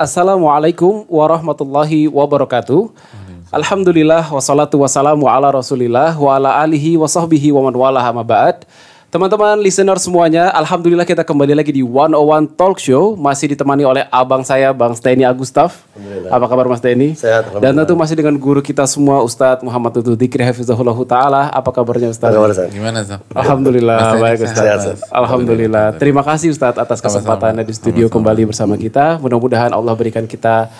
Assalamualaikum warahmatullahi wabarakatuh. Alhamdulillah wassalatu wassalamu ala Rasulillah wa ala alihi wa sahbihi wa man walaha Teman-teman listener semuanya, alhamdulillah kita kembali lagi di 101 Talk Show masih ditemani oleh abang saya Bang Steny Agustaf. Apa kabar Mas Steny? Sehat. Dan tentu masih dengan guru kita semua Ustadz Muhammad Tutu Dikri Hafizahullah Taala. Apa kabarnya Ustadz? Gimana Ustaz? Alhamdulillah Mas baik Ustadz. Sehat, sehat. Alhamdulillah. Terima kasih Ustadz atas kesempatannya di studio Sama-sama. kembali bersama kita. Mudah-mudahan Allah berikan kita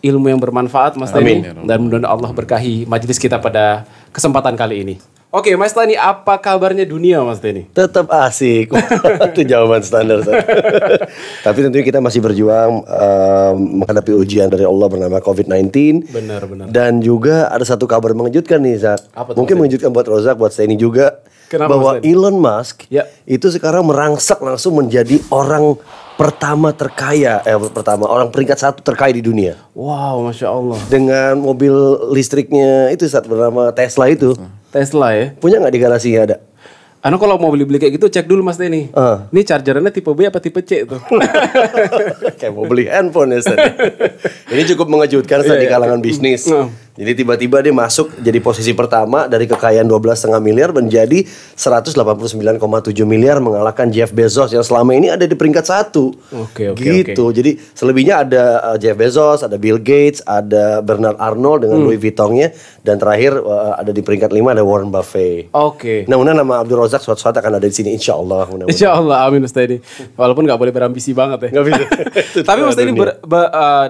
ilmu yang bermanfaat Mas Steny. Ya dan mudah-mudahan Allah berkahi majelis kita pada kesempatan kali ini. Oke, Mas Tani, apa kabarnya dunia, Mas Tani? Tetap asik. Itu jawaban standar. Tapi tentunya kita masih berjuang um, menghadapi ujian dari Allah bernama COVID-19. Benar, benar. Dan juga ada satu kabar mengejutkan nih, Zak. Apa Mungkin mengejutkan buat Rozak, buat Tani juga. Kenapa, bahwa Mas Elon Musk ya. itu sekarang merangsak langsung menjadi orang pertama terkaya eh pertama orang peringkat satu terkaya di dunia. Wow, masya Allah. Dengan mobil listriknya itu saat bernama Tesla itu. Hmm. Tesla ya. Punya nggak di garasi ada? Anu kalau mau beli-beli kayak gitu cek dulu Mas Denny. Uh. Ini chargerannya tipe B apa tipe C tuh? kayak mau beli handphone ya Ini cukup mengejutkan yeah, di iya. kalangan yeah. bisnis. Uh. Jadi tiba-tiba dia masuk jadi posisi pertama dari kekayaan 12,5 miliar menjadi 189,7 miliar mengalahkan Jeff Bezos yang selama ini ada di peringkat satu. Oke okay, oke. Okay, gitu. Okay. Jadi selebihnya ada eh, Jeff Bezos, ada Bill Gates, ada Bernard Arnold dengan hmm. Louis Vuittonnya, dan terakhir eh, ada di peringkat lima ada Warren Buffett. Oke. Okay. Nah, nama Abdul Razak suatu saat akan ada di sini Insya Allah. Mudah Insya Allah, amin Ustadi. Walaupun nggak boleh berambisi banget ya. Gak bisa. Tapi Mas ini uh,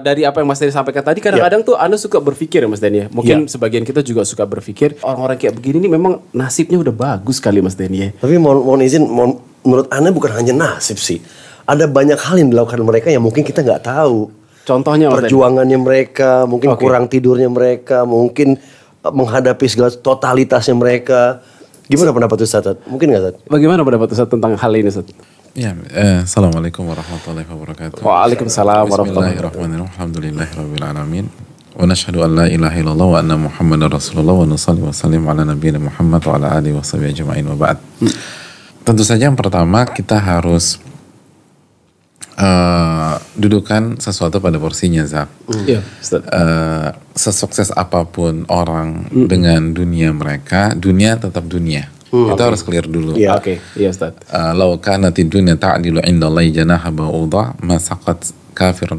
dari apa yang Mas Teddy sampaikan tadi kadang-kadang yeah. tuh Anda suka berpikir ya, Mas Teddy ya. Mungkin ya. sebagian kita juga suka berpikir orang-orang kayak begini ini memang nasibnya udah bagus kali Mas Denny ya. Tapi mohon, mohon izin, mohon, menurut Anda bukan hanya nasib sih. Ada banyak hal yang dilakukan mereka yang mungkin kita nggak tahu. Contohnya perjuangannya mereka, mungkin okay. kurang tidurnya mereka, mungkin eh, menghadapi segala totalitasnya mereka. Gimana pendapat Ustaz? Mungkin nggak Ustaz? Bagaimana pendapat Ustaz tentang hal ini Ustaz? Ya, eh, assalamualaikum warahmatullahi wabarakatuh. Waalaikumsalam warahmatullahi wabarakatuh. Bismillahirrahmanirrahim. ونشهد أن لا إله إلا الله وأن محمد رسول الله ونصلي وسلم على نبينا محمد وعلى آله وصحبه أجمعين وبعد tentu saja yang pertama kita harus uh, eh, dudukan sesuatu pada porsinya Zak mm. yeah, uh, sesukses apapun orang mm. dengan dunia mereka dunia tetap dunia Mm. itu okay. harus clear dulu. Iya, yeah, oke. Okay. Iya, yeah, Ustaz. Uh, law kanati dunya ta'dilu 'indallahi janaha ba'udha masakat kafiran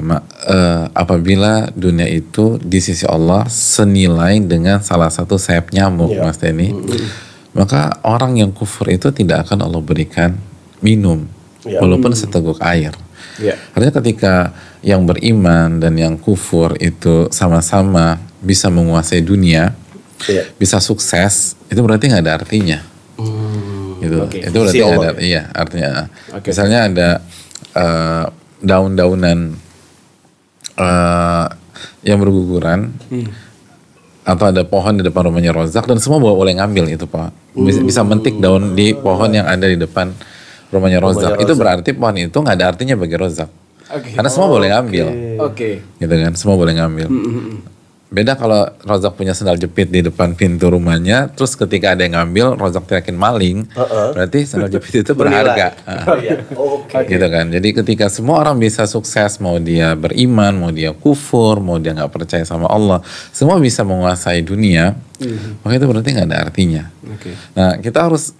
ma. uh, apabila dunia itu di sisi Allah senilai dengan salah satu sayap nyamuk yeah. Mas Denny mm -hmm. maka orang yang kufur itu tidak akan Allah berikan minum yeah. walaupun mm -hmm. seteguk air yeah. artinya ketika yang beriman dan yang kufur itu sama-sama bisa menguasai dunia yeah. bisa sukses itu berarti nggak ada artinya mm. gitu okay. itu berarti ada iya artinya okay. misalnya ada uh, daun-daunan uh, yang berguguran hmm. atau ada pohon di depan rumahnya Rozak dan semua boleh ngambil itu pak bisa, uh. bisa oh. mentik daun di pohon yang ada di depan rumahnya Rozak itu berarti pohon itu nggak ada artinya bagi Rozak okay. karena semua boleh ngambil okay. gitu kan semua boleh ngambil hmm, hmm, hmm. Beda kalau Rozak punya sendal jepit di depan pintu rumahnya, terus ketika ada yang ngambil, Rozak teriakin maling, uh -uh. berarti sendal jepit itu berharga. oh, iya. okay. Gitu kan. Jadi ketika semua orang bisa sukses, mau dia beriman, mau dia kufur, mau dia nggak percaya sama Allah, semua bisa menguasai dunia, uh-huh. maka itu berarti nggak ada artinya. Okay. Nah kita harus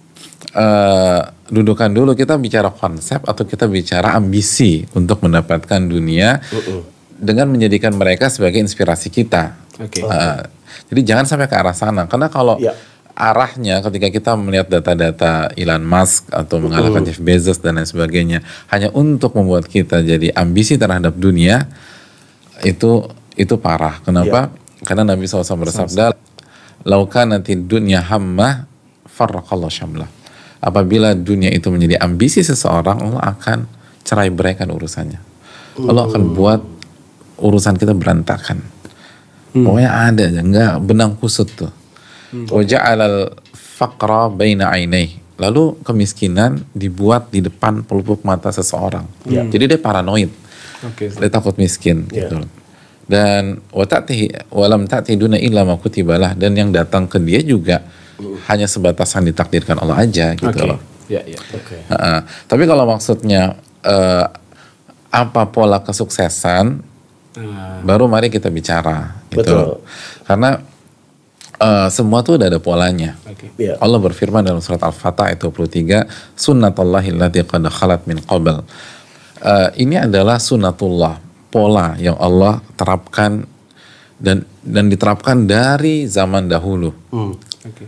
uh, dudukan dulu kita bicara konsep atau kita bicara ambisi untuk mendapatkan dunia. Uh -uh dengan menjadikan mereka sebagai inspirasi kita. Okay. Uh, eh, eh, jadi jangan sampai ke arah sana karena kalau yeah. arahnya ketika kita melihat data-data Elon Musk atau mengalahkan Jeff Bezos dan lain sebagainya hanya untuk membuat kita jadi ambisi terhadap dunia itu itu parah. Kenapa? Yeah. Karena Nabi SAW bersabda, "Lauka nanti dunia hamba farqallahu syamlah." Apabila dunia itu menjadi ambisi seseorang, Allah akan cerai beraikan urusannya. Allah akan oh. buat urusan kita berantakan. Hmm. Pokoknya ada aja, enggak benang kusut tuh. Hmm. Waja'alal faqra baina Lalu kemiskinan dibuat di depan pelupuk mata seseorang. Yeah. Jadi dia paranoid. Okay. Dia takut miskin yeah. gitu. Dan watatihi walam ta'tiduna illa ma kutibalah dan yang datang ke dia juga hanya sebatasan ditakdirkan Allah aja gitu okay. loh. yeah, Yeah. Okay. -uh. Tapi kalau maksudnya uh, apa pola kesuksesan Hmm. Baru mari kita bicara. Gitu. Betul. Karena uh, semua tuh udah ada polanya. Okay. Iya. Yeah. Allah berfirman dalam surat Al-Fatah ayat 23, sunnatullahi qad khalat min qabl. Uh, ini adalah sunnatullah, pola yang Allah terapkan dan dan diterapkan dari zaman dahulu. Hmm. Okay.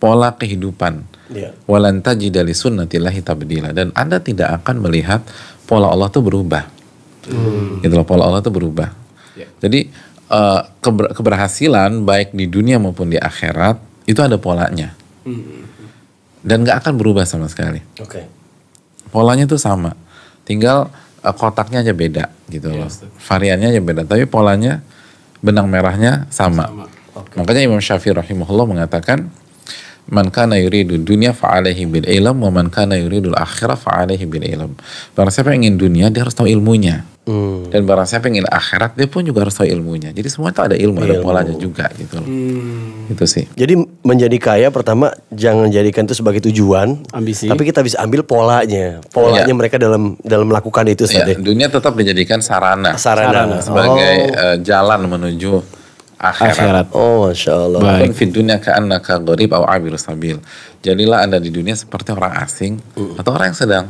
Pola kehidupan. Yeah. dari tajidali sunnatillahi dan Anda tidak akan melihat pola Allah tuh berubah. Hmm. Gitu loh, pola Allah itu berubah. Yeah. Jadi uh, keber keberhasilan baik di dunia maupun di akhirat itu ada polanya. Hmm. Dan gak akan berubah sama sekali. Okay. Polanya itu sama. Tinggal uh, kotaknya aja beda gitu yeah, loh. Ya, Variannya aja beda, tapi polanya benang merahnya sama. sama. Okay. Makanya Imam Syafi'i rahimahullah mengatakan man kana yuridu dunia fa'alaihi bil ilam wa man kana yuridu akhirah fa'alaihi bil ilam Barang siapa yang ingin dunia dia harus tahu ilmunya. Hmm. Dan barang siapa ingin akhirat dia pun juga harus tahu ilmunya. Jadi semua itu ada ilmu, ilmu. ada polanya juga gitu loh. Hmm. Itu sih. Jadi menjadi kaya pertama jangan jadikan itu sebagai tujuan, ambisi. Tapi kita bisa ambil polanya. Polanya ya. mereka dalam dalam melakukan itu iya, ya, Dunia tetap dijadikan sarana. Sarana, sarana. Oh. sebagai uh, jalan menuju akhirat. Oh, masya Allah. Baik. Fit dunia ka'annaka gharib aw abiru sabil. Jadilah Anda di dunia seperti orang asing uh. atau orang yang sedang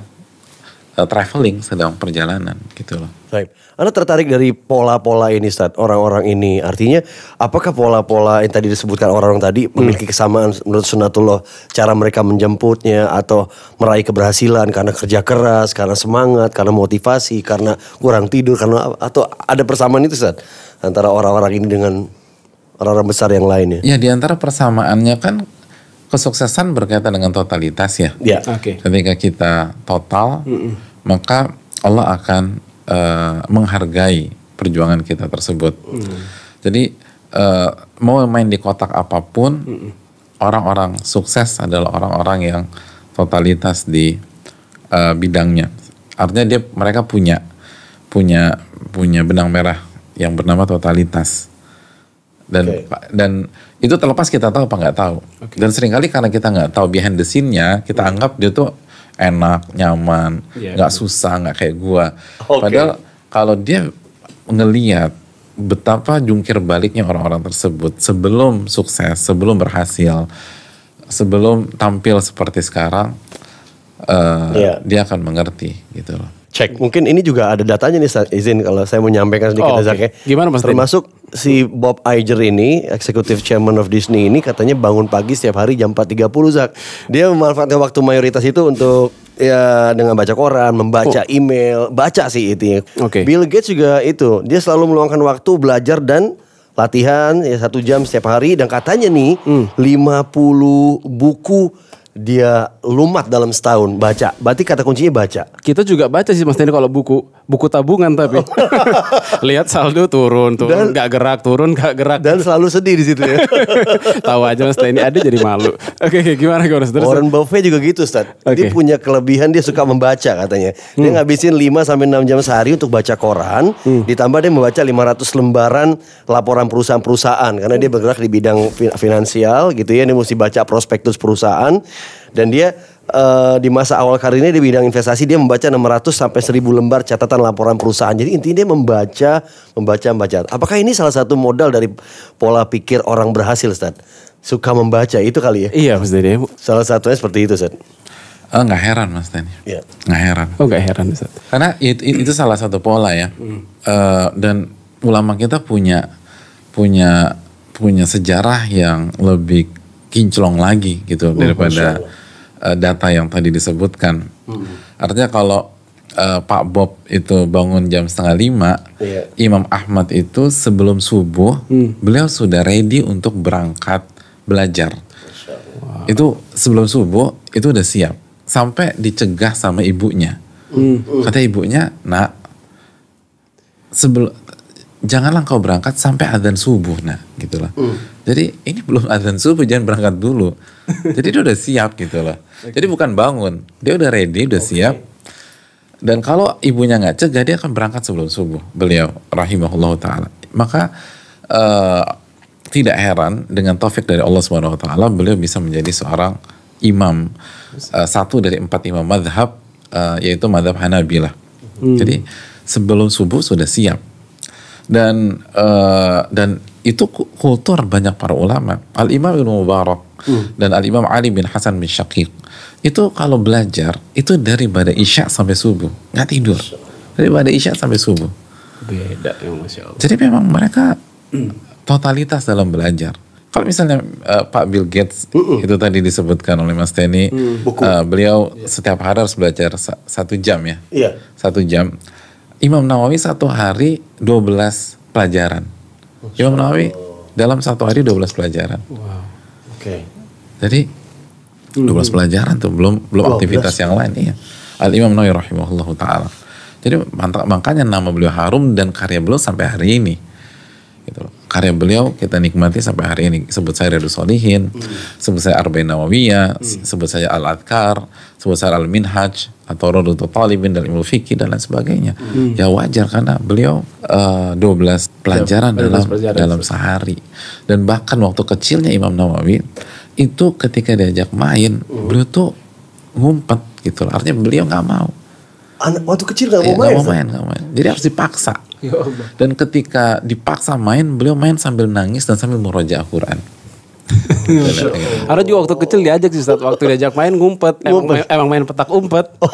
uh, traveling, sedang perjalanan gitu loh. Baik. Anda tertarik dari pola-pola ini saat orang-orang ini. Artinya apakah pola-pola yang tadi disebutkan orang-orang tadi hmm. memiliki kesamaan menurut sunatullah cara mereka menjemputnya atau meraih keberhasilan karena kerja keras, karena semangat, karena motivasi, karena kurang tidur, karena atau ada persamaan itu saat antara orang-orang ini dengan orang-orang besar yang lainnya? Ya di antara persamaannya kan kesuksesan berkaitan dengan totalitas ya. Ya. Oke. Okay. Ketika kita total, mm -mm maka Allah akan uh, menghargai perjuangan kita tersebut. Mm. Jadi uh, mau main di kotak apapun, orang hmm. orang-orang sukses adalah orang-orang yang totalitas di uh, bidangnya. Artinya dia mereka punya punya punya benang merah yang bernama totalitas. Dan okay. dan itu terlepas kita tahu apa nggak tahu. Okay. Dan seringkali karena kita nggak tahu behind the scene-nya, kita mm. anggap dia tuh enak, nyaman, yeah, nggak yeah. susah, nggak kayak gua. Okay. Padahal kalau dia ngeliat betapa jungkir baliknya orang-orang tersebut sebelum sukses, sebelum berhasil, sebelum tampil seperti sekarang, uh, eh, yeah. dia akan mengerti gitu loh cek. Mungkin ini juga ada datanya nih izin kalau saya mau nyampaikan sedikit oh, okay. Ya. Gimana Mas Termasuk si Bob Iger ini, Executive Chairman of Disney ini katanya bangun pagi setiap hari jam 4.30 Zak. Dia memanfaatkan waktu mayoritas itu untuk ya dengan baca koran, membaca oh. email, baca sih itu. Okay. Bill Gates juga itu, dia selalu meluangkan waktu belajar dan latihan ya satu jam setiap hari dan katanya nih hmm. 50 buku dia lumat dalam setahun baca. Berarti kata kuncinya baca. Kita juga baca sih Mas Denny kalau buku buku tabungan tapi lihat saldo turun turun dan, gak gerak turun gak gerak dan selalu sedih di situ ya. Tahu aja Mas Denny ada jadi malu. Oke okay, okay, gimana gimana terus. Warren Buffett juga gitu Ustaz. Okay. Dia punya kelebihan dia suka membaca katanya. Dia hmm. ngabisin 5 sampai 6 jam sehari untuk baca koran, hmm. ditambah dia membaca 500 lembaran laporan perusahaan-perusahaan karena dia bergerak di bidang finansial gitu ya, dia mesti baca prospektus perusahaan dan dia uh, di masa awal karirnya di bidang investasi dia membaca 600 sampai 1000 lembar catatan laporan perusahaan. Jadi intinya dia membaca, membaca, membaca. Apakah ini salah satu modal dari pola pikir orang berhasil, Ustaz? Suka membaca itu kali ya? Iya, Mas Dede. Salah satunya seperti itu, Ustaz. Oh, nggak heran Mas Denny. Iya. Nggak heran. Oh nggak heran Ustaz. Karena itu, itu salah satu pola ya. Mm. Uh, dan ulama kita punya punya punya sejarah yang lebih kinclong lagi gitu oh, daripada uh, data yang tadi disebutkan. Hmm. Artinya kalau uh, Pak Bob itu bangun jam setengah lima, yeah. Imam Ahmad itu sebelum subuh hmm. beliau sudah ready untuk berangkat belajar. Wow. Itu sebelum subuh itu udah siap sampai dicegah sama ibunya. Hmm. Kata ibunya, nak sebelum janganlah kau berangkat sampai adzan subuh nah gitulah mm. Jadi ini belum azan subuh jangan berangkat dulu. Jadi dia udah siap gitu loh. Jadi bukan bangun, dia udah ready, udah okay. siap. Dan kalau ibunya nggak cegah dia akan berangkat sebelum subuh. Beliau rahimahullah taala. Maka uh, tidak heran dengan taufik dari Allah Subhanahu wa taala beliau bisa menjadi seorang imam uh, satu dari empat imam madhab uh, yaitu madhab Hanabilah. Hmm. Jadi sebelum subuh sudah siap dan uh, dan itu kultur banyak para ulama al imam ibnu mubarak hmm. dan al imam ali bin hasan bin Syakir itu kalau belajar itu dari pada isya sampai subuh nggak tidur dari pada isya sampai subuh beda ya masya allah jadi memang mereka hmm. totalitas dalam belajar kalau misalnya uh, Pak Bill Gates uh -uh. itu tadi disebutkan oleh Mas Tani, hmm, uh, eh, beliau yeah. setiap hari harus belajar sa satu jam ya, yeah. satu jam. Imam Nawawi satu hari 12 pelajaran. Oh, Imam Nawawi dalam satu hari 12 pelajaran. Wow. Oke. Okay. Jadi 12 pelajaran tuh belum belum aktivitas yang lain iya. Al Imam Nawawi rahimahullahu taala. Jadi makanya nama beliau harum dan karya beliau sampai hari ini. Gitu loh karya beliau kita nikmati sampai hari ini. Sebut saya Riyadus Solihin, hmm. sebut saya Arba'in Nawawiyah, hmm. sebut saya Al-Adkar, sebut saya Al-Minhaj, atau Rodutu Talibin dan Ilmu Fikih dan lain sebagainya. Hmm. Ya wajar karena beliau uh, eh, 12 ya, pelajaran ya, dalam pelajaran. dalam sehari. Dan bahkan waktu kecilnya Imam Nawawi itu ketika diajak main, hmm. beliau tuh ngumpet gitu Artinya beliau nggak mau. waktu kecil nggak mau, ya, main, gak mau main, gak main. Jadi harus dipaksa. Ya dan ketika dipaksa main, beliau main sambil nangis dan sambil murojaah Quran. Ada juga waktu kecil diajak sih Ustaz. Waktu diajak main ngumpet. Emang, main, emang main petak umpet. Oh.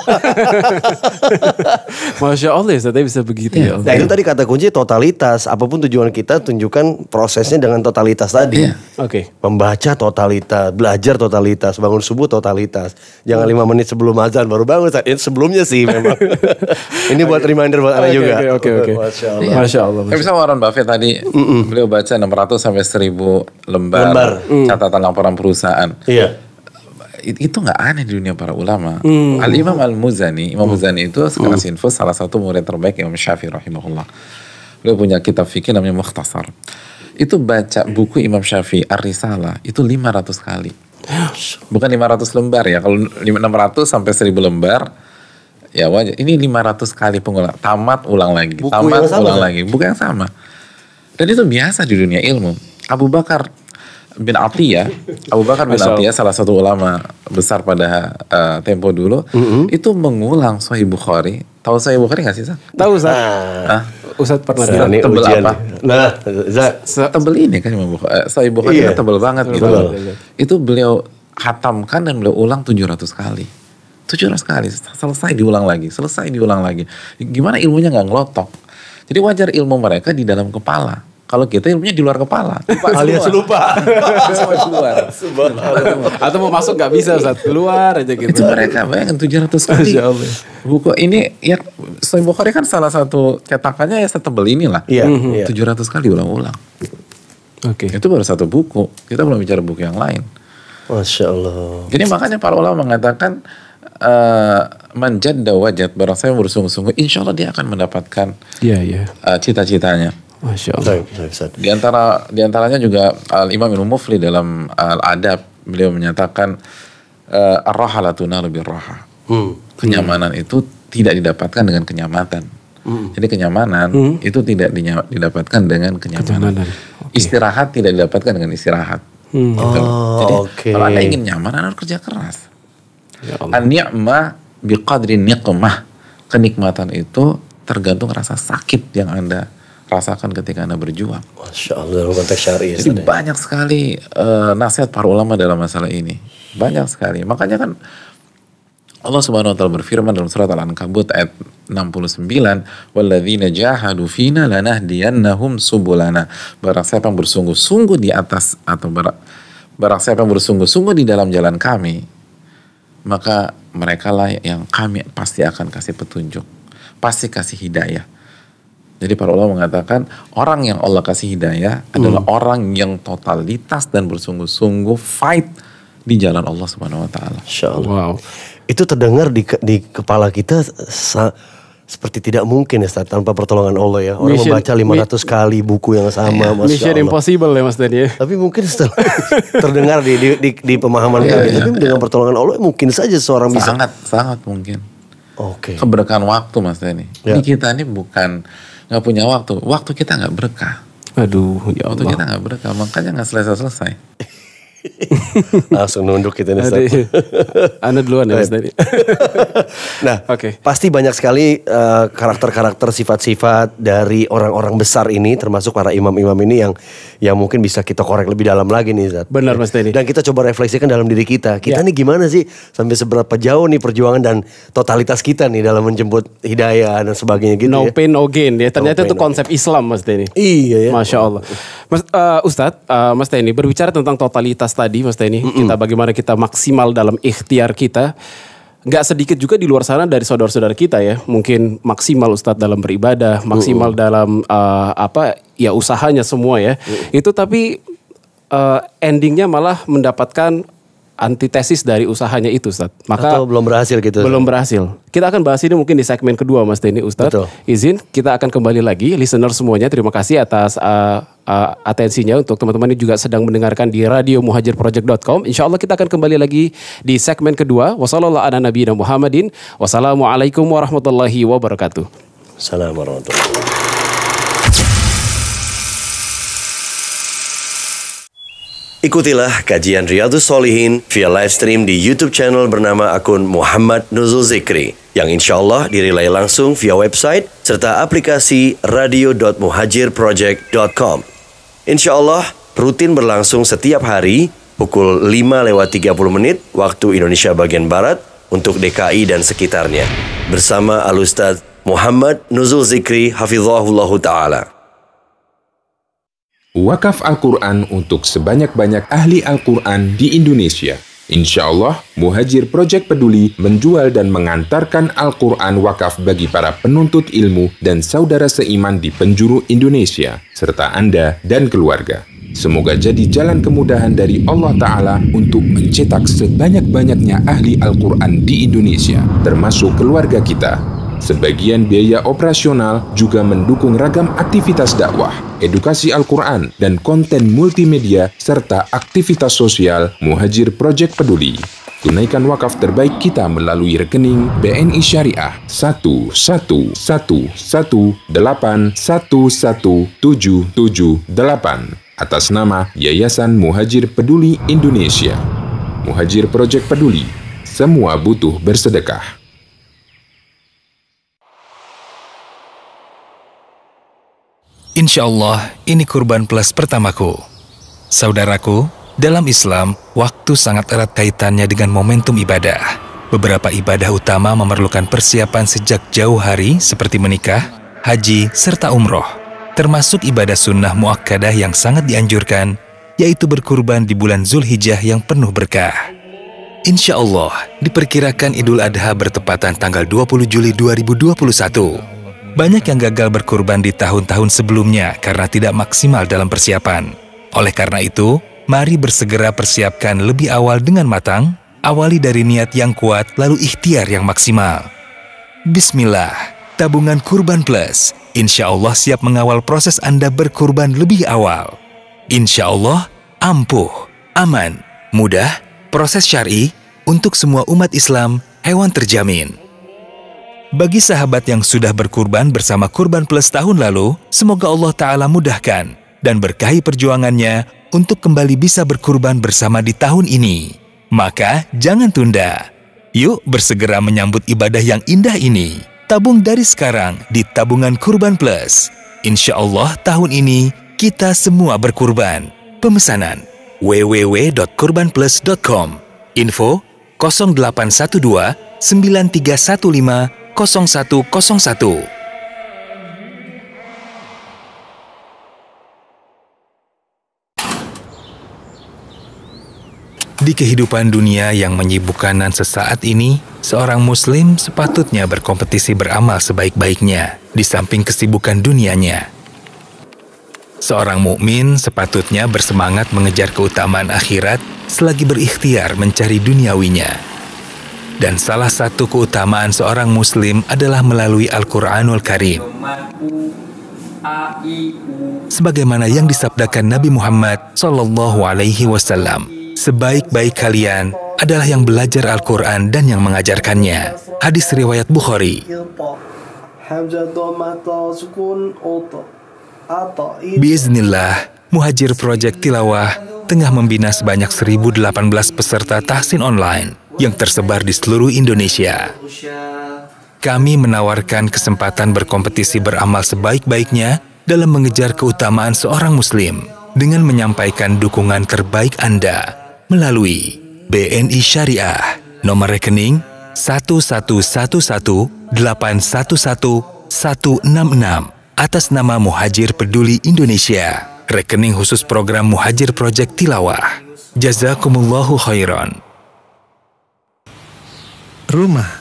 Masya Allah Ustaz bisa begitu iya. ya. Nah itu tadi kata kunci totalitas. Apapun tujuan kita tunjukkan prosesnya dengan totalitas tadi. Iya. Oke. Okay. Membaca totalitas. Belajar totalitas. Bangun subuh totalitas. Jangan lima menit sebelum azan baru bangun Ustaz. Ini sebelumnya sih memang. Ini buat reminder buat anak juga. Oke oke oke. Masya Allah. Masya Allah. Masya Allah. Bisa Warren Buffett tadi. Beliau baca 600 sampai 1000 lembar. lembar hmm. catatan laporan perusahaan. Iya. Itu nggak aneh di dunia para ulama. Hmm. Al Imam Al Muzani, Imam hmm. Muzani itu sekarang hmm. info salah satu murid terbaik Imam Syafi'i rahimahullah. Beliau punya kitab fikih namanya Mukhtasar. Itu baca buku Imam Syafi'i Ar-Risalah itu 500 kali. Bukan 500 lembar ya. Kalau 600 sampai 1000 lembar ya wajar. Ini 500 kali pengulang. Tamat ulang lagi. Buku tamat ulang kan? lagi. bukan yang sama. Dan itu biasa di dunia ilmu. Abu Bakar bin Atiyah, Abu Bakar bin Atiyah salah satu ulama besar pada uh, tempo dulu, mm-hmm. itu mengulang Sahih Bukhari. Tahu Sahih Bukhari nggak sih, Sa? Tahu, Sa. Ah. Ustadz pernah bilang tebel apa? Nah, Tebel ini kan Imam Bukhari. Eh, Sahih Bukhari iya. Kan tebel banget tebel. gitu. Tebel. Itu beliau hatamkan dan beliau ulang 700 kali. tujuh ratus kali, selesai diulang lagi, selesai diulang lagi. Gimana ilmunya nggak ngelotok? Jadi wajar ilmu mereka di dalam kepala kalau kita gitu ilmunya di luar kepala. Lupa, alias lupa. keluar. Atau mau masuk gak bisa saat keluar aja gitu. Itu mereka tujuh 700 kali. Buku ini ya Sahih Bukhari kan salah satu cetakannya ya setebel inilah. Iya. Mm -hmm. 700 iya. kali ulang-ulang. Oke. Okay. Itu baru satu buku. Kita belum bicara buku yang lain. Masya Allah. Jadi makanya para ulama mengatakan uh, eh, manjad wajat barang saya bersungguh-sungguh, insya Allah dia akan mendapatkan yeah, yeah. Uh, cita-citanya. Masya Allah. Di antara di antaranya juga Al Imam Ibnu Mufli dalam Al Adab beliau menyatakan eh, ar-rahalatu naru lebih Hmm. Kenyamanan hmm. itu tidak didapatkan dengan kenyamanan Hmm. Jadi kenyamanan hmm. itu tidak didapatkan dengan kenyamanan. kenyamanan. Okay. Istirahat tidak didapatkan dengan istirahat. Hmm. Gitu. Oh, Jadi okay. kalau anda ingin nyaman, anda harus kerja keras. Ya An biqadri niqmah. Kenikmatan itu tergantung rasa sakit yang anda rasakan ketika Anda berjuang. Masya Allah dalam konteks syari. Jadi ya. banyak sekali uh, nasihat para ulama dalam masalah ini. Banyak sekali. Makanya kan Allah Subhanahu wa taala berfirman dalam surat Al-Ankabut ayat 69, "Walladzina jahadu fina lanahdiyannahum subulana." Barang siapa yang bersungguh-sungguh di atas atau barang, barang siapa yang bersungguh-sungguh di dalam jalan kami, maka mereka lah yang kami pasti akan kasih petunjuk, pasti kasih hidayah. Jadi para ulama mengatakan orang yang Allah kasih hidayah hmm. adalah orang yang totalitas dan bersungguh-sungguh fight di jalan Allah Subhanahu wa taala. Wow. Itu terdengar di di kepala kita seperti tidak mungkin ya Ustaz, tanpa pertolongan Allah ya. Orang mission, membaca 500 mi, kali buku yang sama. Iya, Masya mission Allah. impossible ya Mas Dani ya. Tapi mungkin setelah terdengar di, di, di, di pemahaman iya, kami. Iya, tapi iya. dengan pertolongan Allah mungkin saja seorang sangat, bisa. Sangat, sangat mungkin. Oke. Okay. Keberkahan waktu Mas Denny. Ya. Ini kita ini bukan nggak punya waktu. Waktu kita nggak berkah. Aduh, ya Allah. Waktu kita nggak berkah, makanya nggak selesai-selesai. Langsung nunduk kita nih Ustaz. Anda duluan ya Mas Dani. nah, okay. pasti banyak sekali karakter eh, karakter-karakter, sifat-sifat dari orang-orang besar ini termasuk para imam-imam ini yang yang mungkin bisa kita korek lebih dalam lagi nih Ustaz. Benar Mas Dani. Dan kita coba refleksikan dalam diri kita. Kita ya. nih gimana sih sampai seberapa jauh nih perjuangan dan totalitas kita nih dalam menjemput hidayah dan sebagainya gitu No ya. pain no gain ya. Ternyata no itu konsep no Islam Mas Dani. Iya ya. Masya Allah. Mas, uh, eh, Ustadz, uh, eh, Mas Dani berbicara tentang totalitas bahas tadi Mas tni mm -mm. kita bagaimana kita maksimal dalam ikhtiar kita. Nggak sedikit juga di luar sana dari saudara-saudara kita ya, mungkin maksimal Ustadz dalam beribadah, maksimal mm -mm. dalam uh, apa ya usahanya semua ya. Mm -mm. Itu tapi uh, endingnya malah mendapatkan antitesis dari usahanya itu Ustaz. Maka Atau belum berhasil gitu. Belum berhasil. Kita akan bahas ini mungkin di segmen kedua Mas Denny Ustaz. Betul. Izin kita akan kembali lagi listener semuanya terima kasih atas uh, uh, atensinya untuk teman-teman yang juga sedang mendengarkan di radio muhajirproject.com. Insya Allah kita akan kembali lagi di segmen kedua. Wassalamualaikum warahmatullahi wabarakatuh. Assalamualaikum warahmatullahi wabarakatuh. Ikutilah kajian Riyadus Solihin via live stream di YouTube channel bernama akun Muhammad Nuzul Zikri yang insya Allah dirilai langsung via website serta aplikasi radio.muhajirproject.com. Insya Allah rutin berlangsung setiap hari pukul 5 lewat 30 menit waktu Indonesia bagian Barat untuk DKI dan sekitarnya bersama Alustad Muhammad Nuzul Zikri Hafizahullah Ta'ala. Wakaf Al-Quran untuk sebanyak-banyak ahli Al-Quran di Indonesia. Insya Allah, Muhajir Project Peduli menjual dan mengantarkan Al-Quran wakaf bagi para penuntut ilmu dan saudara seiman di penjuru Indonesia, serta Anda dan keluarga. Semoga jadi jalan kemudahan dari Allah Ta'ala untuk mencetak sebanyak-banyaknya ahli Al-Quran di Indonesia, termasuk keluarga kita, Sebagian biaya operasional juga mendukung ragam aktivitas dakwah, edukasi Al-Quran, dan konten multimedia serta aktivitas sosial Muhajir Project Peduli. Tunaikan wakaf terbaik kita melalui rekening BNI Syariah 11111811778 atas nama Yayasan Muhajir Peduli Indonesia. Muhajir Project Peduli, semua butuh bersedekah. Insya Allah, ini kurban plus pertamaku. Saudaraku, dalam Islam, waktu sangat erat kaitannya dengan momentum ibadah. Beberapa ibadah utama memerlukan persiapan sejak jauh hari seperti menikah, haji, serta umroh. Termasuk ibadah sunnah muakkadah yang sangat dianjurkan, yaitu berkurban di bulan Zulhijjah yang penuh berkah. Insya Allah, diperkirakan Idul Adha bertepatan tanggal 20 Juli 2021. Banyak yang gagal berkurban di tahun-tahun sebelumnya karena tidak maksimal dalam persiapan. Oleh karena itu, mari bersegera persiapkan lebih awal dengan matang, awali dari niat yang kuat lalu ikhtiar yang maksimal. Bismillah, tabungan kurban plus, insya Allah siap mengawal proses Anda berkurban lebih awal. Insya Allah, ampuh, aman, mudah, proses syari untuk semua umat Islam, hewan terjamin. Bagi sahabat yang sudah berkurban bersama Kurban Plus tahun lalu, semoga Allah Ta'ala mudahkan dan berkahi perjuangannya untuk kembali bisa berkurban bersama di tahun ini. Maka jangan tunda. Yuk bersegera menyambut ibadah yang indah ini. Tabung dari sekarang di tabungan Kurban Plus. Insya Allah tahun ini kita semua berkurban. Pemesanan www.kurbanplus.com Info 0812 9315 0101. Di kehidupan dunia yang menyibukkan sesaat ini, seorang muslim sepatutnya berkompetisi beramal sebaik-baiknya di samping kesibukan dunianya. Seorang mukmin sepatutnya bersemangat mengejar keutamaan akhirat selagi berikhtiar mencari duniawinya. Dan salah satu keutamaan seorang muslim adalah melalui Al-Quranul Karim. Sebagaimana yang disabdakan Nabi Muhammad Sallallahu Alaihi Wasallam, sebaik-baik kalian adalah yang belajar Al-Quran dan yang mengajarkannya. Hadis riwayat Bukhari. Bismillah, Muhajir Project Tilawah tengah membina sebanyak 1018 peserta tahsin online yang tersebar di seluruh Indonesia. Kami menawarkan kesempatan berkompetisi beramal sebaik-baiknya dalam mengejar keutamaan seorang Muslim dengan menyampaikan dukungan terbaik Anda melalui BNI Syariah nomor rekening 1111811166 atas nama Muhajir Peduli Indonesia. Rekening khusus program Muhajir Project Tilawah. Jazakumullahu khairan rumah.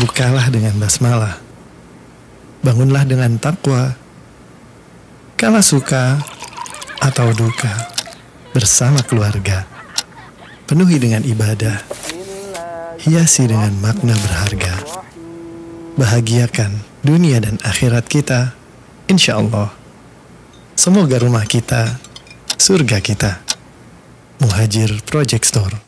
Bukalah dengan basmalah. Bangunlah dengan takwa. Kala suka atau duka bersama keluarga. Penuhi dengan ibadah. Hiasi dengan makna berharga. Bahagiakan dunia dan akhirat kita. Insya Allah. Semoga rumah kita, surga kita. Muhajir Project Store.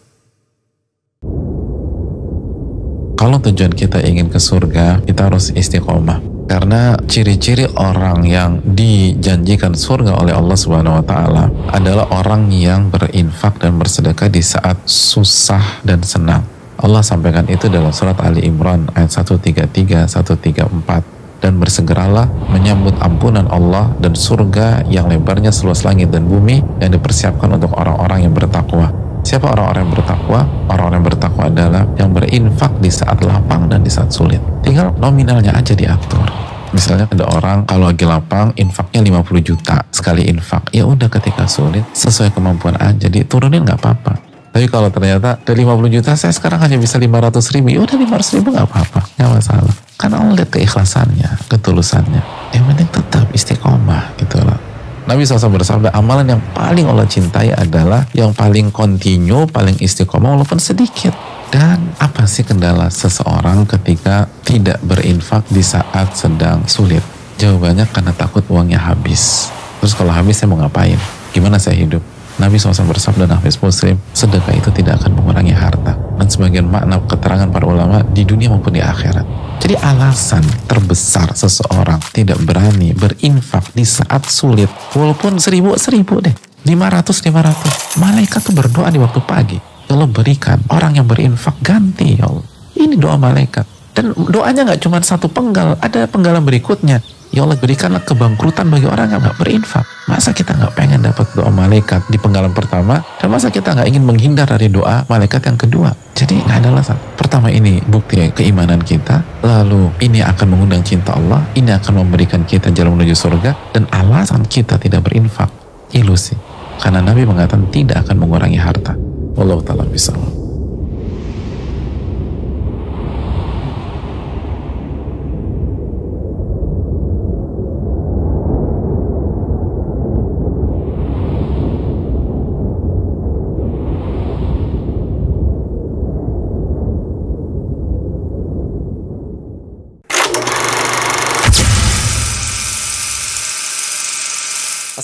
Kalau tujuan kita ingin ke surga, kita harus istiqomah karena ciri-ciri orang yang dijanjikan surga oleh Allah Subhanahu wa taala adalah orang yang berinfak dan bersedekah di saat susah dan senang. Allah sampaikan itu dalam surat Ali Imran ayat 133 134 dan bersegeralah menyambut ampunan Allah dan surga yang lebarnya seluas langit dan bumi yang dipersiapkan untuk orang-orang yang bertakwa. Siapa orang-orang yang bertakwa? Orang-orang yang bertakwa adalah yang berinfak di saat lapang dan di saat sulit. Tinggal nominalnya aja diatur. Misalnya ada orang kalau lagi lapang infaknya 50 juta sekali infak. Ya udah ketika sulit sesuai kemampuan aja Jadi turunin nggak apa-apa. Tapi kalau ternyata dari 50 juta saya sekarang hanya bisa 500 ribu, ya udah 500 ribu nggak apa-apa, nggak masalah. Karena Allah lihat keikhlasannya, ketulusannya. Yang penting tetap istiqomah gitu loh. Nabi SAW bersabda, amalan yang paling Allah cintai adalah yang paling kontinu, paling istiqomah walaupun sedikit. Dan apa sih kendala seseorang ketika tidak berinfak di saat sedang sulit? Jawabannya karena takut uangnya habis. Terus kalau habis saya mau ngapain? Gimana saya hidup? Nabi SAW bersabda Hafiz Muslim, sedekah itu tidak akan mengurangi harta. Dan sebagian makna keterangan para ulama di dunia maupun di akhirat. Jadi alasan terbesar seseorang tidak berani berinfak di saat sulit, walaupun seribu, seribu deh. lima ratus lima ratus. Malaikat tuh berdoa di waktu pagi. Ya berikan orang yang berinfak ganti ya Allah. Ini doa malaikat. Dan doanya nggak cuma satu penggal, ada penggalan berikutnya. Ya Allah berikanlah kebangkrutan bagi orang yang nggak berinfak. Masa kita nggak pengen dapat doa malaikat di penggalan pertama? Dan masa kita nggak ingin menghindar dari doa malaikat yang kedua? Jadi gak ada alasan. Pertama ini bukti keimanan kita. Lalu ini akan mengundang cinta Allah. Ini akan memberikan kita jalan menuju surga. Dan alasan kita tidak berinfak ilusi. Karena Nabi mengatakan tidak akan mengurangi harta. Allah Ta'ala bisa.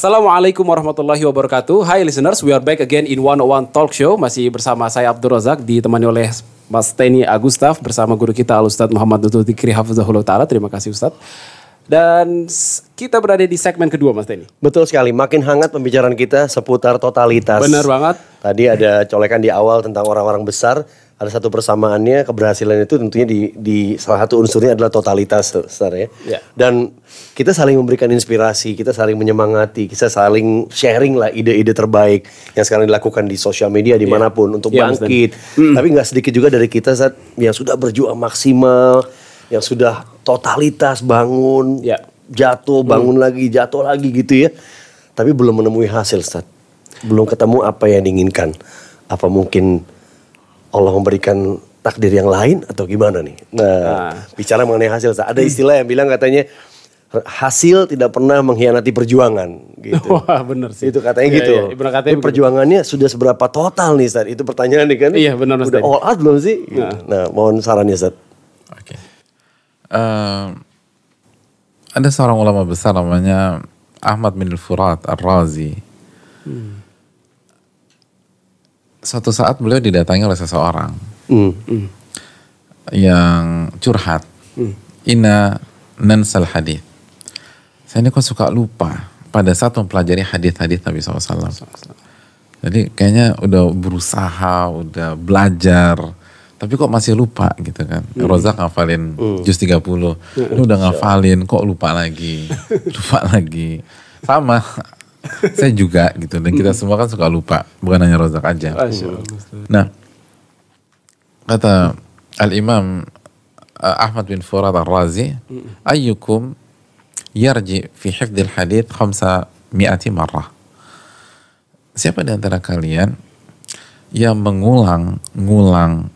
Assalamualaikum warahmatullahi wabarakatuh. Hi listeners, we are back again in 101 Talk Show. Masih bersama saya Abdul Razak ditemani oleh Mas Teni Agustaf bersama guru kita Al Ustaz Muhammad Dutul Dikri Hafizahullah Ta'ala. Terima kasih Ustaz. Dan kita berada di segmen kedua Mas Teni. Betul sekali, makin hangat pembicaraan kita seputar totalitas. Benar banget. Tadi ada colekan di awal tentang orang-orang besar ada satu persamaannya keberhasilan itu tentunya di, di salah satu unsurnya adalah totalitas Star ya. Yeah. Dan kita saling memberikan inspirasi, kita saling menyemangati, kita saling sharing lah ide-ide terbaik yang sekarang dilakukan di sosial media dimanapun ya. yeah. untuk yeah, bangkit. Mm. Tapi nggak sedikit juga dari kita saat yang sudah berjuang maksimal, yang sudah totalitas bangun, yeah. jatuh hmm. bangun mm. lagi, jatuh lagi gitu ya. Tapi belum menemui hasil saat Belum ketemu apa yang diinginkan. Apa mungkin Allah memberikan takdir yang lain atau gimana nih? Nah, nah. bicara mengenai hasil, ada istilah yang bilang katanya hasil tidak pernah mengkhianati perjuangan gitu. Wah, benar sih. Itu katanya ya, gitu. Ya, katanya Ini perjuangannya sudah seberapa total nih, Ustaz? Itu pertanyaan nih kan? Iya, benar Ustaz. Udah all out belum sih? Gitu. Nah, gitu. nah mohon sarannya, Ustaz. Oke. Okay. Ehm, uh, ada seorang ulama besar namanya Ahmad bin Furat Ar-Razi. Hmm suatu saat beliau didatangi oleh seseorang mm, mm. yang curhat. Mm. Ina nansal hadith. Saya ini kok suka lupa pada saat mempelajari hadith-hadith Nabi SAW. Jadi kayaknya udah berusaha, udah belajar, tapi kok masih lupa gitu kan. Mm. Rozak ngafalin mm. juz 30, mm. lu udah hmm. ngafalin kok lupa lagi, lupa lagi. Sama, saya juga gitu dan kita semua kan suka lupa bukan hanya Rozak aja oh, iya. nah kata al Imam eh, Ahmad bin Furat al Razi ayyukum yarji fi hifdil hadith khamsa mi'ati marrah siapa di antara kalian yang mengulang ngulang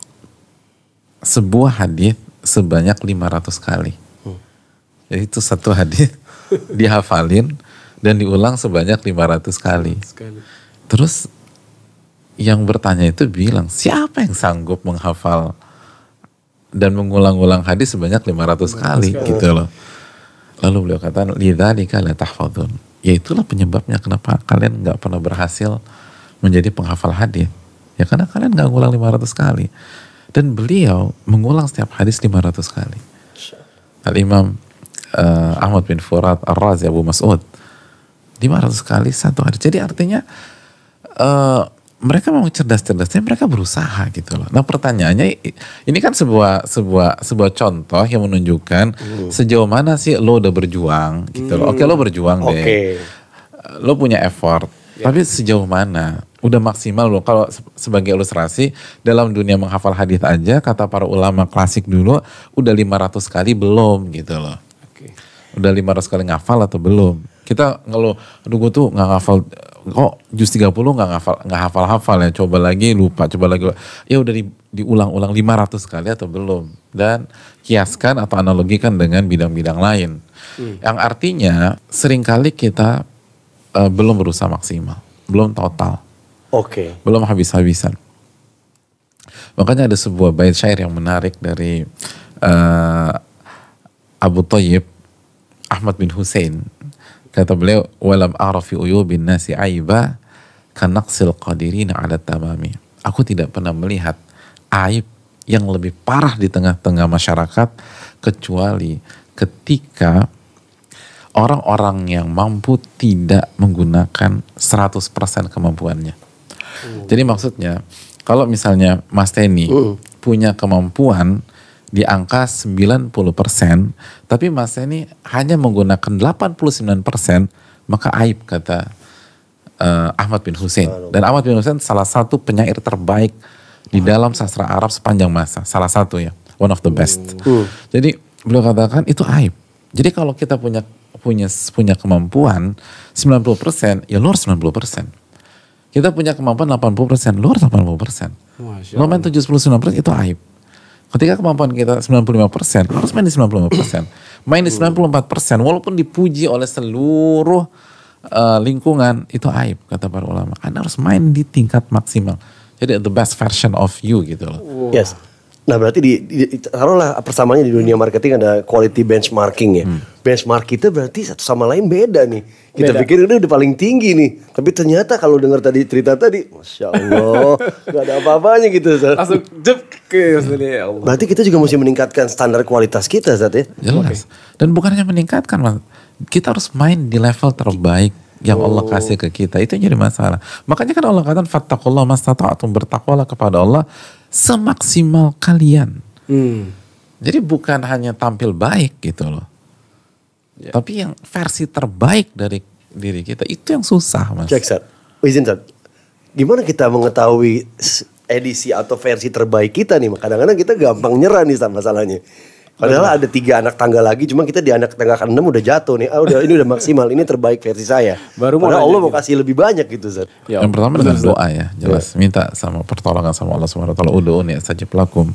sebuah hadith sebanyak 500 kali hmm. jadi itu satu hadith dihafalin dan diulang sebanyak 500 kali. Terus yang bertanya itu bilang, siapa yang sanggup menghafal dan mengulang-ulang hadis sebanyak 500 kali gitu loh. Lalu beliau kata, lidzalika la tahfadun. Ya itulah penyebabnya kenapa kalian nggak pernah berhasil menjadi penghafal hadis. Ya karena kalian nggak ngulang 500 kali. Dan beliau mengulang setiap hadis 500 kali. Al-Imam uh, Ahmad bin Furat Ar-Razi Abu Mas'ud 500 kali satu hari. Jadi artinya uh, mereka mau cerdas-cerdasnya mereka berusaha gitu loh. Nah pertanyaannya ini kan sebuah sebuah sebuah contoh yang menunjukkan hmm. sejauh mana sih lo udah berjuang gitu hmm. loh. Oke hmm. lo berjuang okay. deh. Lo punya effort. Ya. Tapi sejauh mana? Udah maksimal loh. Kalau sebagai ilustrasi dalam dunia menghafal hadis aja kata para ulama klasik dulu udah 500 kali belum gitu loh. Okay. Udah 500 kali ngafal atau belum? Kita ngeluh aduh gue tuh nggak hafal kok jus 30 nggak hafal nggak hafal hafal ya coba lagi lupa coba lagi lupa. ya udah di, diulang-ulang 500 kali atau belum dan kiaskan atau analogikan dengan bidang-bidang lain hmm. yang artinya seringkali kita uh, belum berusaha maksimal belum total oke okay. belum habis-habisan makanya ada sebuah bait syair yang menarik dari uh, Abu Thayyib Ahmad bin Hussein Kata beliau, "Walam a'rafi uyubin nasi aiba kanaksil qadirina 'ala tamami." Aku tidak pernah melihat aib yang lebih parah di tengah-tengah masyarakat kecuali ketika orang-orang yang mampu tidak menggunakan 100% kemampuannya. Uh. Jadi maksudnya kalau misalnya Mas Teni uh. punya kemampuan di angka 90%, tapi masa ini hanya menggunakan 89%, maka aib kata uh, Ahmad bin Hussein. Dan Ahmad bin Hussein salah satu penyair terbaik di dalam sastra Arab sepanjang masa, salah satu ya, one of the best. Oh. Jadi beliau katakan itu aib. Jadi kalau kita punya punya punya kemampuan 90%, ya lu harus 90%. Kita punya kemampuan 80%, lu harus 80%. Lu main 79% itu aib. Ketika kemampuan kita 95%, harus main di 95%. Main di 94%, walaupun dipuji oleh seluruh uh, lingkungan, itu aib, kata para ulama. Anda harus main di tingkat maksimal. Jadi the best version of you gitu loh. Yes. Nah berarti di, di taruhlah persamaannya di dunia marketing ada quality benchmarking ya. Hmm. Benchmark kita berarti satu sama lain beda nih. Kita beda. pikir ini udah paling tinggi nih. Tapi ternyata kalau dengar tadi cerita tadi, masya Allah, gak ada apa-apanya gitu. Sir. Langsung jep ke ya Allah. Berarti kita juga mesti meningkatkan standar kualitas kita saat ya. Jelas. Okay. Dan bukan hanya meningkatkan, mas. kita harus main di level terbaik yang Allah oh. kasih ke kita itu yang jadi masalah. Makanya kan Allah katakan fattakullah mas atau bertakwalah kepada Allah semaksimal kalian. Hmm. Jadi bukan hanya tampil baik gitu loh. Yeah. Tapi yang versi terbaik dari diri kita itu yang susah mas. Cek Sat, oh, izin sir, Gimana kita mengetahui edisi atau versi terbaik kita nih? Kadang-kadang kita gampang nyerah nih sama masalahnya. Padahal ada tiga anak tangga lagi, cuma kita di anak tangga ke-6 udah jatuh nih. Ah, udah ini udah maksimal, ini terbaik versi saya. Baru Padahal Allah mau kasih lebih banyak gitu, Zat. Ya, yang pertama adalah doa ya, jelas. Ya. Minta sama pertolongan sama Allah Subhanahu wa taala, ud'uni saja lakum.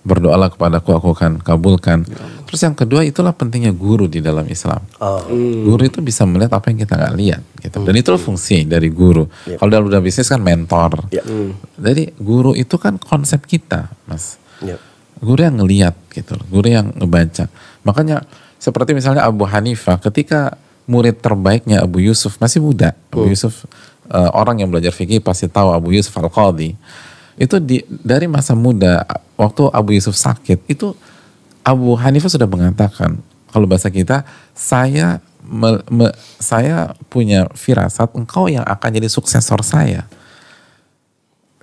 Berdoalah kepadaku, aku akan kabulkan. Terus yang kedua itulah pentingnya guru di dalam Islam. Oh. Hmm. Guru itu bisa melihat apa yang kita nggak lihat, gitu. Dan hmm. itu fungsi dari guru. Ya. Kalau dalam dunia bisnis kan mentor. Ya. Hmm. Jadi guru itu kan konsep kita, mas. Ya guru yang ngeliat gitu loh, guru yang ngebaca. Makanya seperti misalnya Abu Hanifah ketika murid terbaiknya Abu Yusuf masih muda. Abu oh. Yusuf uh, orang yang belajar fikih pasti tahu Abu Yusuf Al-Qadhi. Itu di, dari masa muda waktu Abu Yusuf sakit itu Abu Hanifah sudah mengatakan kalau bahasa kita saya me, me, saya punya firasat engkau yang akan jadi suksesor saya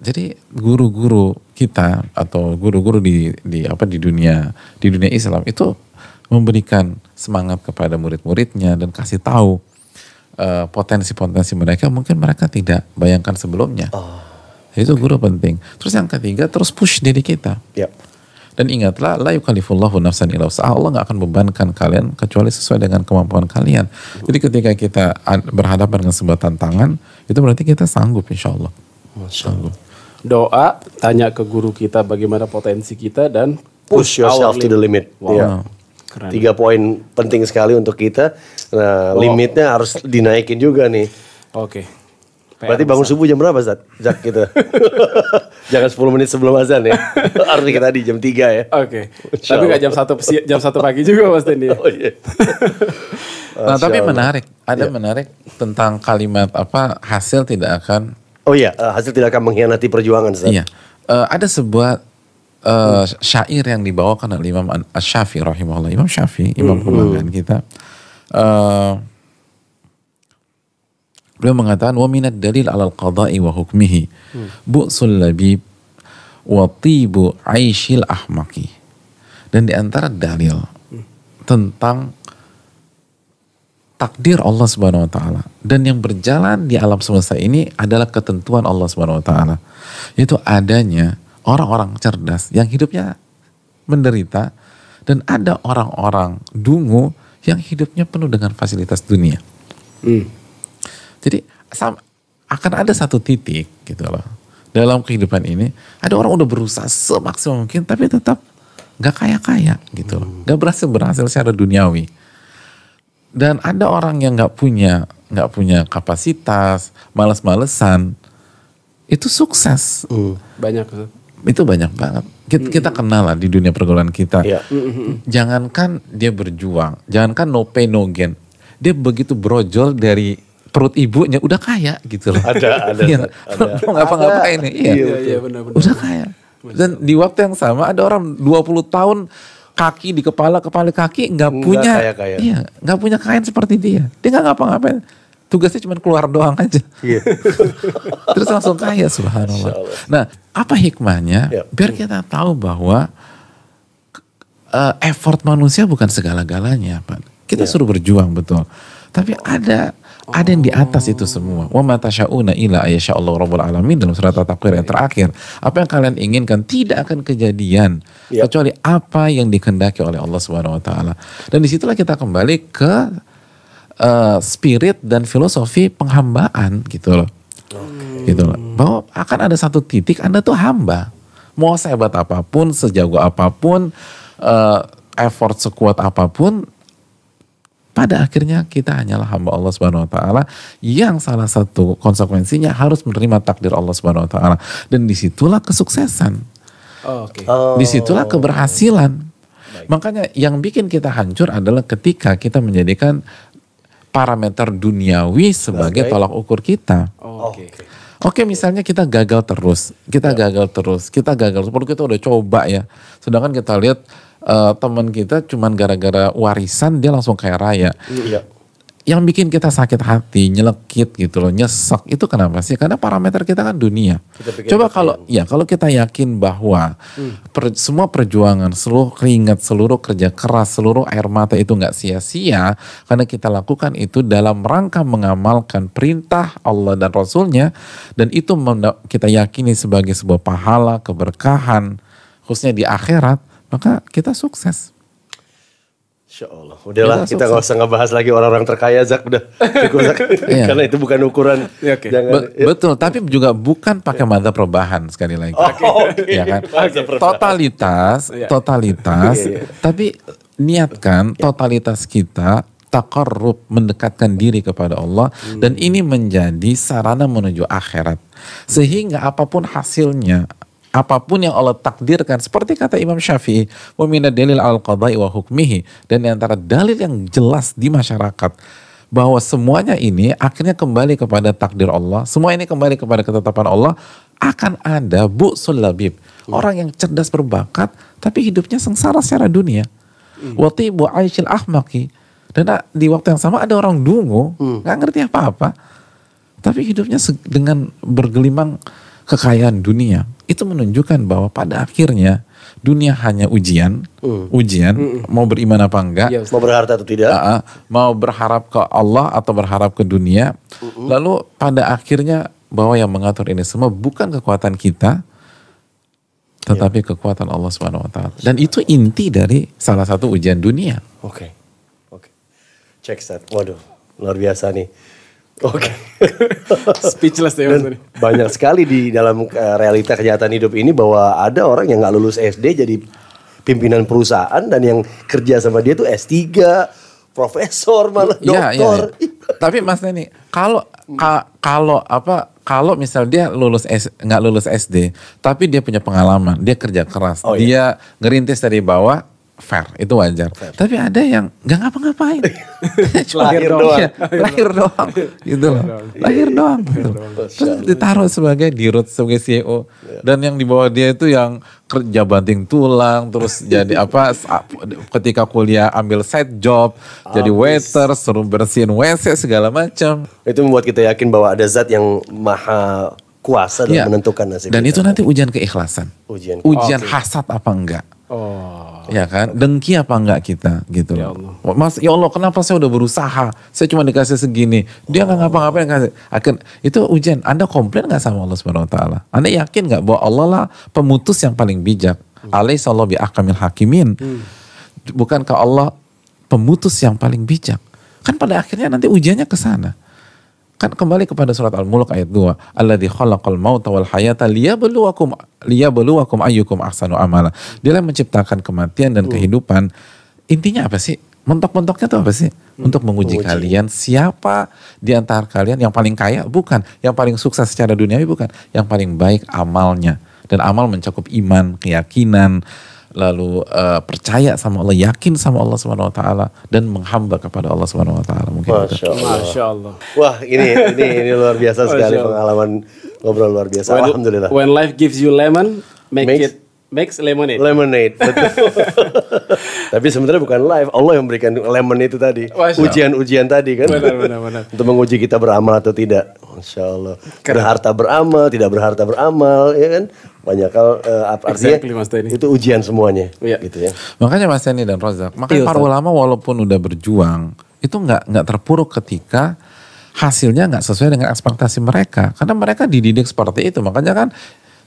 jadi guru-guru kita atau guru-guru di di apa di dunia di dunia Islam itu memberikan semangat kepada murid-muridnya dan kasih tahu eh, potensi-potensi uh, mereka mungkin mereka tidak bayangkan sebelumnya. Oh, itu okay. guru penting. Terus yang ketiga terus push diri kita. Yep. Dan ingatlah la yukalifullahu nafsan illa Allah nggak akan bebankan kalian kecuali sesuai dengan kemampuan kalian. Jadi ketika kita berhadapan dengan sebuah tantangan itu berarti kita sanggup insya Allah. Sanggup doa, tanya ke guru kita bagaimana potensi kita dan push, push yourself to the limit. Iya. Wow. Yeah. Keren. Tiga poin penting sekali untuk kita. Nah, wow. limitnya harus dinaikin juga nih. Oke. Okay. Berarti bangun subuh jam berapa, Zat? Zat gitu. Jangan 10 menit sebelum azan ya. Harus kita di jam 3 ya. Oke. Okay. Tapi gak jam 1 jam 1 pagi juga Mas nih. Oh iya. Yeah. nah, tapi menarik. Ada yeah. menarik tentang kalimat apa hasil tidak akan Oh iya, uh, hasil tidak akan mengkhianati perjuangan. Iya. Uh, ada sebuah uh, syair yang dibawakan oleh Imam Syafi'i rahimahullah. Imam Syafi'i, imam hmm, kebanggaan kita. Uh, beliau mengatakan wa minad dalil alal qada'i wa hukmihi mm. bu'sul labib wa tibu aishil ahmaki. Dan di antara dalil hmm. tentang takdir Allah Subhanahu wa taala dan yang berjalan di alam semesta ini adalah ketentuan Allah Subhanahu wa taala yaitu adanya orang-orang cerdas yang hidupnya menderita dan ada orang-orang dungu yang hidupnya penuh dengan fasilitas dunia. Hmm. Jadi akan ada satu titik gitu loh dalam kehidupan ini ada orang udah berusaha semaksimal mungkin tapi tetap gak kaya-kaya gitu loh. Gak berhasil berhasil secara duniawi dan ada orang yang nggak punya nggak punya kapasitas, malas-malesan, itu sukses. Mm. Banyak itu banyak banget. Kita, mm kita kenal lah di dunia pergaulan kita. Yeah. Mm hmm, -hmm. Jangankan dia berjuang, jangankan no pain no gain. Dia begitu brojol dari perut ibunya udah kaya gitu loh. Ada, ada. ya, Mau ngapa-ngapain ini? Iya. iya, iya, benar, benar. Udah kaya. Dan di waktu yang sama ada orang 20 tahun kaki di kepala, kepala kaki nggak punya, kaya iya nggak punya kain seperti dia. Dia nggak ngapa-ngapain. Tugasnya cuma keluar doang aja. Yeah. Terus langsung kaya subhanallah. Nah, apa hikmahnya? yeah. Biar kita tahu bahwa uh, effort manusia bukan segala-galanya, Pak. Kita yeah. suruh berjuang betul. Tapi ada ada yang di atas itu semua. Wa matasyauna ila ayasha Allah rabbul alamin dalam surat At-Takwir yang terakhir. Apa yang kalian inginkan tidak akan kejadian ya. kecuali apa yang dikehendaki oleh Allah Subhanahu wa taala. Dan disitulah kita kembali ke uh, spirit dan filosofi penghambaan gitu loh. Okay. Hmm. Gitu loh. Bahwa akan ada satu titik Anda tuh hamba. Mau sehebat apapun, sejago apapun, uh, effort sekuat apapun pada akhirnya kita hanyalah hamba Allah Subhanahu wa taala yang salah satu konsekuensinya harus menerima takdir Allah Subhanahu wa taala dan disitulah kesuksesan. Oh, okay. oh. Disitulah keberhasilan. Baik. Makanya yang bikin kita hancur adalah ketika kita menjadikan parameter duniawi sebagai Baik. tolak ukur kita. Oh, oh. Oke, okay. okay, misalnya kita gagal terus, kita ya. gagal terus, kita gagal terus. Perlu kita udah coba ya. Sedangkan kita lihat uh, eh, teman kita cuman gara-gara warisan dia langsung kaya raya. Iya. Yang bikin kita sakit hati, nyelekit gitu loh, nyesek itu kenapa sih? Karena parameter kita kan dunia. Kita Coba kalau ya kalau kita yakin bahwa hmm. per, semua perjuangan, seluruh keringat, seluruh kerja keras, seluruh air mata itu nggak sia-sia, karena kita lakukan itu dalam rangka mengamalkan perintah Allah dan Rasulnya, dan itu kita yakini sebagai sebuah pahala keberkahan, khususnya di akhirat maka kita sukses. Insya Allah. Udahlah kita, kita nggak usah ngebahas lagi orang-orang terkaya Zak udah cukup Zak. yeah. Karena itu bukan ukuran. Yeah, okay. Jangan, Be ya. Betul, tapi juga bukan pakai mata perubahan sekali lagi. Oh, okay. ya kan? Totalitas, iya, iya. totalitas. yeah, yeah. Tapi niatkan totalitas kita takarrub mendekatkan diri kepada Allah hmm. dan ini menjadi sarana menuju akhirat sehingga apapun hasilnya apapun yang Allah takdirkan seperti kata Imam Syafi'i wamina dalil al qadai wa hukmihi dan antara dalil yang jelas di masyarakat bahwa semuanya ini akhirnya kembali kepada takdir Allah semua ini kembali kepada ketetapan Allah akan ada bu labib hmm. orang yang cerdas berbakat tapi hidupnya sengsara secara dunia hmm. bu aishil ahmaki dan di waktu yang sama ada orang dungu hmm. nggak hmm. ngerti apa apa tapi hidupnya dengan bergelimang kekayaan dunia itu menunjukkan bahwa pada akhirnya dunia hanya ujian, hmm. ujian hmm. mau beriman apa enggak, ya, mau berharap atau tidak, uh, mau berharap ke Allah atau berharap ke dunia. Hmm. Lalu pada akhirnya bahwa yang mengatur ini semua bukan kekuatan kita, tetapi ya. kekuatan Allah Subhanahu Wa Taala. Dan itu inti dari salah satu ujian dunia. Oke, okay. oke, okay. cek set. Waduh, luar biasa nih Oke. Okay. Speechless ya Dan Banyak sekali di dalam eh, realita kenyataan hidup ini bahwa ada orang yang nggak lulus SD jadi pimpinan perusahaan dan yang kerja sama dia tuh S3, profesor malah iya, ya, dokter. Ya, ya. Tapi Mas Neni, kalau ka, kalau apa kalau misal dia lulus nggak lulus SD, tapi dia punya pengalaman, dia kerja keras, oh, iya. dia iya. ngerintis dari bawah, fair, itu wajar. Fair. Tapi ada yang nggak ngapa-ngapain. lahir gitu doang. Ya, lahir doang. gitu loh. Lahir doang. Gitu. Terus ditaruh sebagai dirut sebagai CEO. Ya. Dan yang di bawah dia itu yang kerja banting tulang, terus jadi apa ketika kuliah ambil side job, Abis. jadi waiter, suruh bersihin WC segala macam. Itu membuat kita yakin bahwa ada zat yang maha kuasa dalam iya. menentukan nasib. Dan kita. itu nanti ujian keikhlasan. Ujian, ujian oh, okay. hasad apa enggak? Oh. Ya kan? Dengki apa enggak kita gitu ya Allah. Mas, ya Allah kenapa saya udah berusaha? Saya cuma dikasih segini. Dia enggak oh. ngapa-ngapain kasih. Akan itu ujian. Anda komplain enggak sama Allah Subhanahu wa taala? Anda yakin enggak bahwa Allah lah pemutus yang paling bijak? Hmm. Salam bi akamil hakimin. Hmm. Bukankah Allah pemutus yang paling bijak? Kan pada akhirnya nanti ujiannya ke sana. Kan kembali kepada surat Al-Mulk ayat 2. Alladzi khalaqal mauta wal hayata liyabluwakum liyabluwakum ayyukum ahsanu amala. Dia menciptakan kematian dan hmm. kehidupan. Intinya apa sih? Mentok-mentoknya tuh apa sih? Hmm, Untuk menguji kalian siapa di antara kalian yang paling kaya? Bukan. Yang paling sukses secara duniawi bukan. Yang paling baik amalnya. Dan amal mencakup iman, keyakinan, lalu uh, percaya sama Allah, yakin sama Allah Subhanahu wa taala dan menghamba kepada Allah Subhanahu wa taala. Mungkin gitu. Masya Allah. Masya Allah. Wah, ini ini ini luar biasa sekali pengalaman ngobrol luar biasa. When, Alhamdulillah. When life gives you lemon, make Makes, it makes lemonade. Lemonade. Betul. Tapi sebenarnya bukan life, Allah yang memberikan lemon itu tadi. Ujian-ujian tadi kan. Benar benar benar. Untuk menguji kita beramal atau tidak. Masya Allah. Berharta beramal, tidak berharta beramal, ya kan? Banyak hal uh, artinya exactly, itu ujian semuanya, Yeah. gitu ya. Makanya Mas Tani dan Rozak, makanya iya, para ulama walaupun udah berjuang, itu nggak nggak terpuruk ketika hasilnya nggak sesuai dengan ekspektasi mereka, karena mereka dididik seperti itu. Makanya kan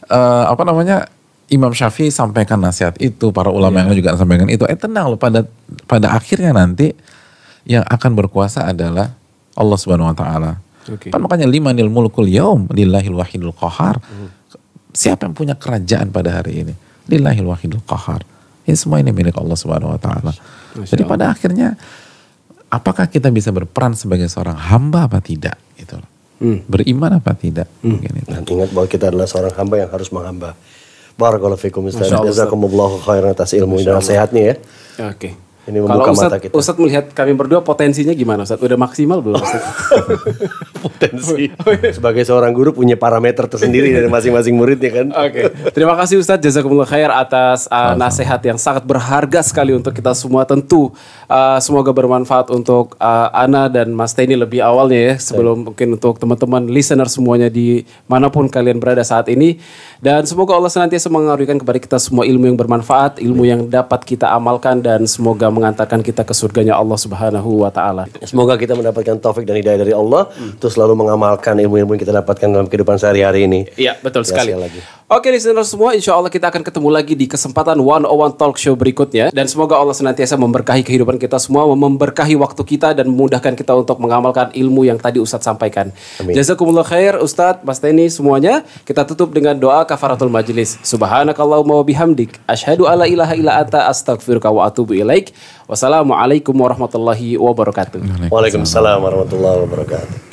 uh, apa namanya Imam Syafi'i sampaikan nasihat itu, para ulama yeah. yang juga sampaikan itu. Eh tenang loh, pada pada akhirnya nanti yang akan berkuasa adalah Allah Subhanahu Wa Taala Okay. Kan makanya lima nil mulkul yaum lillahil wahidul qahar. Hmm. Siapa yang punya kerajaan pada hari ini? Lillahil wahidul qahar. Ini semua ini milik Allah Subhanahu wa taala. Jadi pada akhirnya apakah kita bisa berperan sebagai seorang hamba apa tidak gitu Hmm. Beriman apa tidak? Hmm. Nah, ingat bahwa kita adalah seorang hamba yang harus menghamba. Barakallahu fikum Ustaz. Jazakumullahu khairan atas ilmu dan nasihatnya ya. Oke. Okay. Ini membuka Kalau Ustadz, mata kita. Ustadz melihat kami berdua potensinya gimana Ustadz? Udah maksimal belum Ustadz? Potensi. Sebagai seorang guru punya parameter tersendiri dari masing-masing muridnya kan. Oke. Okay. Terima kasih Ustadz Jazakumullah Khair atas uh, nasihat yang sangat berharga sekali untuk kita semua. Tentu uh, semoga bermanfaat untuk uh, Ana dan Mas Teni lebih awalnya ya. Sebelum mungkin untuk teman-teman listener semuanya di manapun kalian berada saat ini. Dan semoga Allah senantiasa mengaruhikan kepada kita semua ilmu yang bermanfaat. Ilmu yang dapat kita amalkan dan semoga mengantarkan kita ke surganya Allah Subhanahu wa taala. Semoga kita mendapatkan taufik dan hidayah dari Allah hmm. terus selalu mengamalkan ilmu-ilmu yang kita dapatkan dalam kehidupan sehari-hari ini. Iya, betul ya, sekali. Lagi. Oke listener semua, insya Allah kita akan ketemu lagi di kesempatan 101 Talk Show berikutnya. Dan semoga Allah senantiasa memberkahi kehidupan kita semua, memberkahi waktu kita, dan memudahkan kita untuk mengamalkan ilmu yang tadi Ustadz sampaikan. Amin. Jazakumullah khair Ustadz, Mas Teni, semuanya. Kita tutup dengan doa kafaratul majlis. Subhanakallahumma wa bihamdik. Ashadu ala ilaha ila anta astagfirullah wa atubu ilaik. Wassalamualaikum warahmatullahi wabarakatuh. Waalaikumsalam warahmatullahi wabarakatuh.